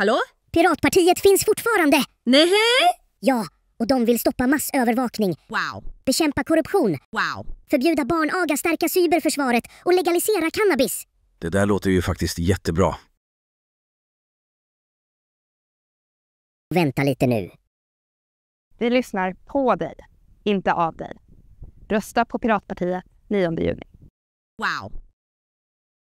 Hallå? Piratpartiet finns fortfarande! Nej. Ja, och de vill stoppa massövervakning. Wow. Bekämpa korruption. Wow. Förbjuda barnaga, stärka cyberförsvaret och legalisera cannabis. Det där låter ju faktiskt jättebra. Vänta lite nu. Vi lyssnar på dig, inte av dig. Rösta på Piratpartiet 9 juni. Wow!